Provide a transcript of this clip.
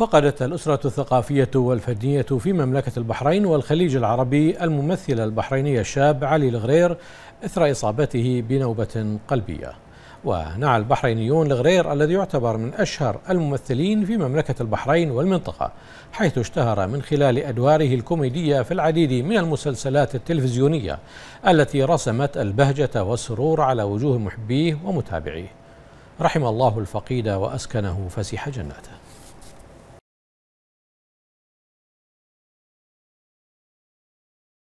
فقدت الأسرة الثقافية والفنية في مملكة البحرين والخليج العربي الممثل البحريني الشاب علي الغرير إثر إصابته بنوبة قلبية ونعى البحرينيون الغرير الذي يعتبر من أشهر الممثلين في مملكة البحرين والمنطقة حيث اشتهر من خلال أدواره الكوميدية في العديد من المسلسلات التلفزيونية التي رسمت البهجة والسرور على وجوه محبيه ومتابعيه رحم الله الفقيد وأسكنه فسيح جناته